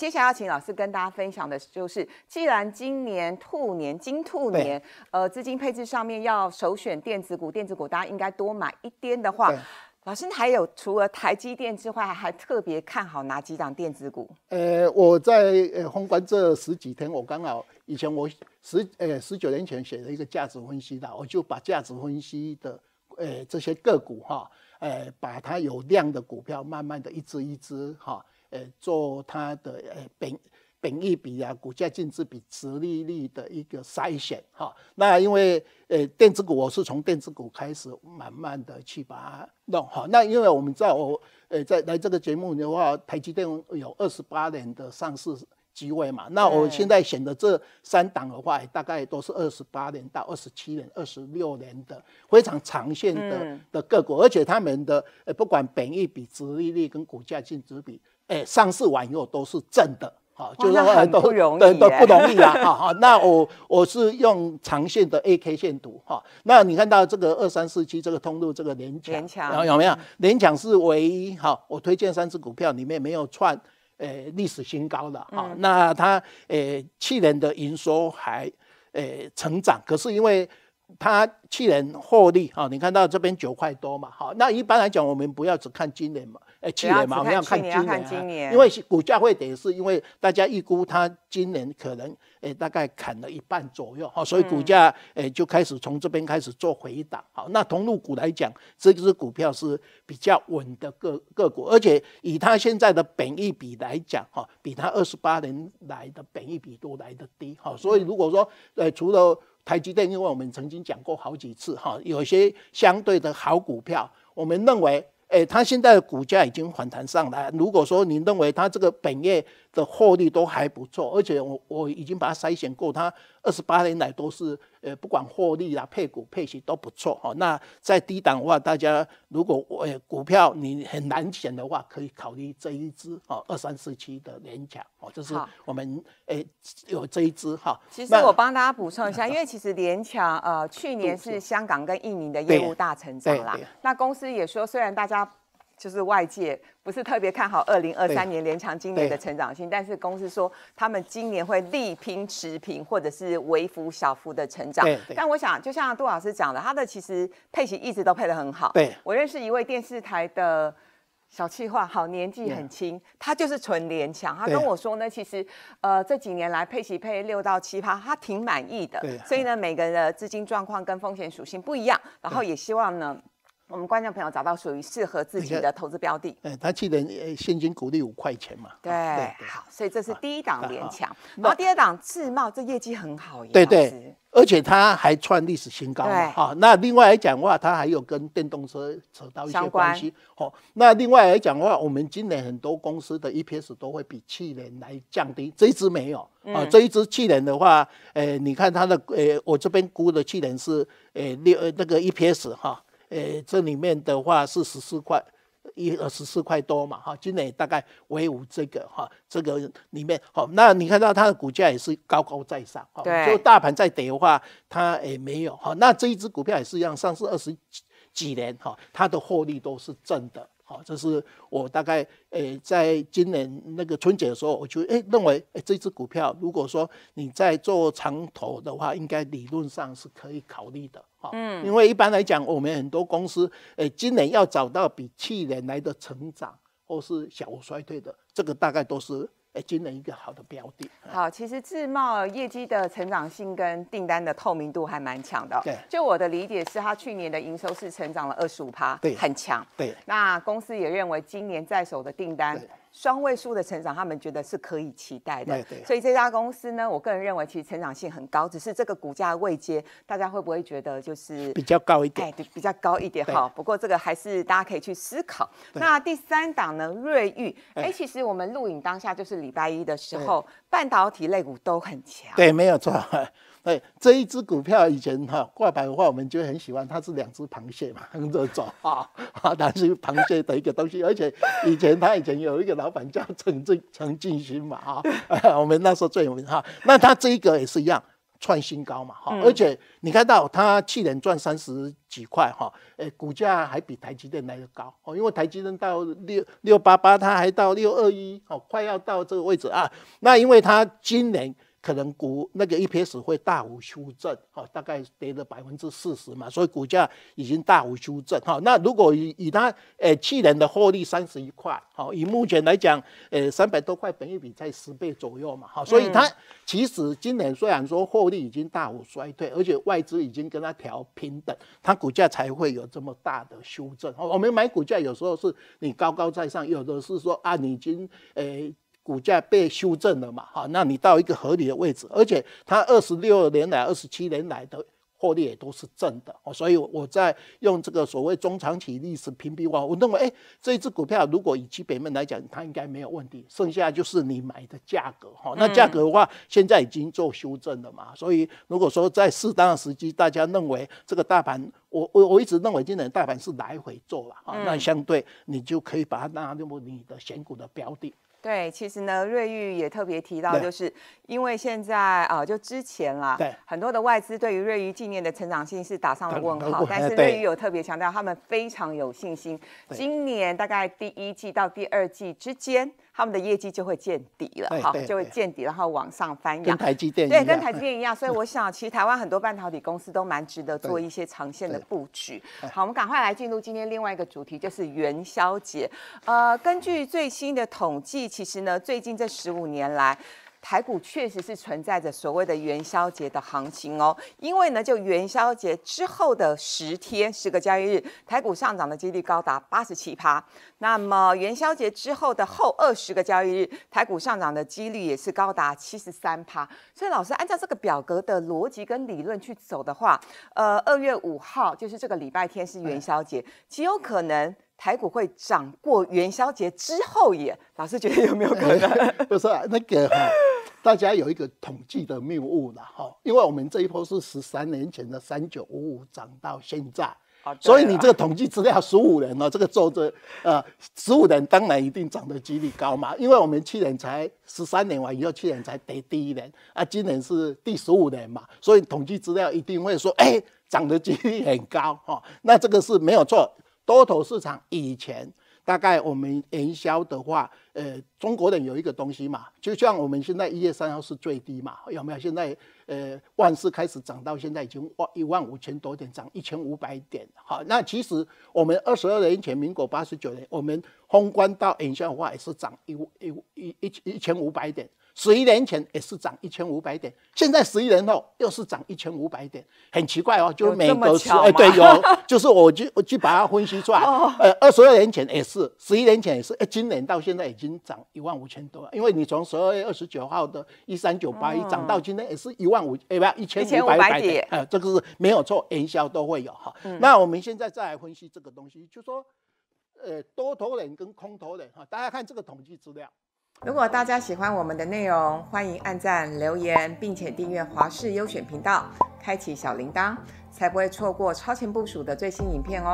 接下来要请老师跟大家分享的就是，既然今年兔年金兔年，呃，资金配置上面要首选电子股，电子股大家应该多买一点的话，老师，还有除了台积电之外，还特别看好哪几档电子股？呃，我在呃宏观这十几天，我刚好以前我十呃十九年前写了一个价值分析的，我就把价值分析的呃这些个股哈，呃，把它有量的股票，慢慢的一只一只哈。呃，做它的呃本本益比啊、股价净值比、折利率的一个筛选哈。那因为呃电子股我是从电子股开始慢慢的去把它弄好。那因为我们在我呃在来这个节目的话，台积电有二十八年的上市机会嘛。那我现在选的这三档的话，大概都是二十八年到二十七年、二十六年的非常长线的的个股，而且他们的呃不管本益比、折利率跟股价净值比。哎，上市完以后都是正的，哈，就是说很多很都不容易啊，啊哈。那我我是用长线的 A K 线图，哈。那你看到这个二三四七这个通路，这个联强有有没有联强是唯一，哈。我推荐三只股票，里面没有创，诶历史新高的，哈。那它诶去年的营收还诶成长，可是因为它去年获利，哈。你看到这边九块多嘛，好。那一般来讲，我们不要只看今年嘛。哎，去年嘛，我们要看今年，因为股价会跌，是因为大家预估它今年可能，哎，大概砍了一半左右，哈，所以股价，哎，就开始从这边开始做回档，好，那同路股来讲，这只股票是比较稳的个个股，而且以它现在的本益比来讲，哈，比它二十八年来的本益比都来的低，哈，所以如果说，呃除了台积电，因为我们曾经讲过好几次，哈，有些相对的好股票，我们认为。哎，它现在的股价已经反弹上来。如果说你认为它这个本月，的获利都还不错，而且我我已经把它筛选过，它二十八年来都是呃，不管获利啊、配股、配息都不错哈。那在低档的话，大家如果呃股票你很难选的话，可以考虑这一支哦，二三四七的联强哦，就是我们诶有这一支哈。其实我帮大家补充一下，因为其实联强呃去年是香港跟印尼的业务大成长啦，那公司也说虽然大家。就是外界不是特别看好二零二三年联强今年的成长性，但是公司说他们今年会力拼持平或者是微幅小幅的成长。但我想就像杜老师讲的，他的其实配息一直都配得很好。对，我认识一位电视台的小气话，好年纪很轻，他就是纯联强。他跟我说呢，其实呃这几年来配息配六到七趴，他挺满意的。对，所以呢每个人的资金状况跟风险属性不一样，然后也希望呢。我们观众朋友找到属于适合自己的投资标的。哎，他去年呃现金股利五块钱嘛。对，好，所以这是第一档联强。然后第二档自贸，这业绩很好。耶。对对，而且他还创历史新高嘛。好，那另外来讲的话，它还有跟电动车扯到一些关系。好，那另外来讲的话，我们今年很多公司的 EPS 都会比去年来降低。这一只没有啊，这一只去年的话，呃，你看它的呃，我这边估的去年是呃六呃那个 EPS 哈。诶，这里面的话是十四块一，十四块多嘛，哈，今年大概唯五这个，哈，这个里面，好，那你看到它的股价也是高高在上，哈，就大盘在跌的话，它也没有，哈，那这一只股票也是一样，上市二十几年，哈，它的获利都是正的。好，这是我大概诶在今年那个春节的时候，我就诶认为诶这只股票，如果说你在做长投的话，应该理论上是可以考虑的哈。嗯，因为一般来讲，我们很多公司诶今年要找到比去年来的成长，或是小幅衰退的，这个大概都是诶今年一个好的标的。好，其实自贸业绩的成长性跟订单的透明度还蛮强的。对，就我的理解是，它去年的营收是成长了二十五%，趴，很强。对，那公司也认为今年在手的订单。双位数的成长，他们觉得是可以期待的。对，所以这家公司呢，我个人认为其实成长性很高，只是这个股价未接，大家会不会觉得就是比较高一点？哎，对，比较高一点。哈。不过这个还是大家可以去思考。那第三档呢，瑞昱？哎，其实我们录影当下就是礼拜一的时候，半导体类股都很强。对，没有错。对，这一只股票以前哈挂牌的话，我们就很喜欢，它是两只螃蟹嘛，横着走啊，啊，它是螃蟹的一个东西，而且以前它以前有一个老板叫陈俊 陈俊兴嘛，啊，我们那时候最有名哈。那它这一个也是一样，创新高嘛，哈，而且你看到它去年赚三十几块哈，诶，股价还比台积电来的高，哦，因为台积电到六六八八，它还到六二一，哦，快要到这个位置啊。那因为它今年。可能股那个 EPS 会大幅修正，哈，大概跌了百分之四十嘛，所以股价已经大幅修正，哈。那如果以以它，诶，去年的获利三十一块，好，以目前来讲，诶，三百多块，本一比在十倍左右嘛，哈。所以它其实今年虽然说获利已经大幅衰退，而且外资已经跟它调平等，它股价才会有这么大的修正。我们买股价有时候是你高高在上，有的是说啊，你已经，诶。股价被修正了嘛？哈，那你到一个合理的位置，而且它二十六年来、二十七年来的获利也都是正的，所以我在用这个所谓中长期历史评比话，我认为，哎，这只股票如果以基本面来讲，它应该没有问题，剩下就是你买的价格，哈，那价格的话现在已经做修正了嘛，所以如果说在适当的时机，大家认为这个大盘，我我我一直认为今年大盘是来回做了，啊，那相对你就可以把它当做你的选股的标的。对，其实呢，瑞玉也特别提到，就是因为现在啊，就之前啦，很多的外资对于瑞玉今年的成长性是打上了问号，但是瑞玉有特别强调，他们非常有信心，今年大概第一季到第二季之间。他们的业绩就会见底了，哈，就会见底，然后往上翻扬。跟台积电一样，对，跟台积电一样。所以我想，其实台湾很多半导体公司都蛮值得做一些长线的布局。好，我们赶快来进入今天另外一个主题，就是元宵节。呃，根据最新的统计，其实呢，最近这十五年来。台股确实是存在着所谓的元宵节的行情哦，因为呢，就元宵节之后的十天十个交易日，台股上涨的几率高达八十七趴。那么元宵节之后的后二十个交易日，台股上涨的几率也是高达七十三趴。所以老师按照这个表格的逻辑跟理论去走的话，呃，二月五号就是这个礼拜天是元宵节，极有可能台股会涨过元宵节之后也，老师觉得有没有可能？不是那个。大家有一个统计的谬误了哈，因为我们这一波是十三年前的三九五五涨到现在，啊，所以你这个统计资料十五年了，这个做这呃十五年当然一定涨的几率高嘛，因为我们去年才十三年完以后，去年才跌第一年啊，今年是第十五年嘛，所以统计资料一定会说，哎，涨的几率很高哈，那这个是没有错，多头市场以前。大概我们营销的话，呃，中国人有一个东西嘛，就像我们现在一月三号是最低嘛，有没有？现在呃，万事开始涨到现在已经万一万五千多点，涨一千五百点。好，那其实我们二十二年前，民国八十九年，我们宏观到营销的话，也是涨一一一一千五百点。十一年前也是涨一千五百点，现在十一年后又是涨一千五百点，很奇怪哦，就是每有错。哎，对，有，就是我就我去把它分析出来。呃，二十二年前也是，十一年前也是，今年到现在已经涨一万五千多。因为你从十二月二十九号的一三九八一涨到今天，也是一万五，哎不，一千五百点。五百点。呃，这个是没有错，营销都会有哈。那我们现在再来分析这个东西，就说，呃，多头人跟空头人哈，大家看这个统计资料。如果大家喜欢我们的内容，欢迎按赞、留言，并且订阅华视优选频道，开启小铃铛，才不会错过超前部署的最新影片哦。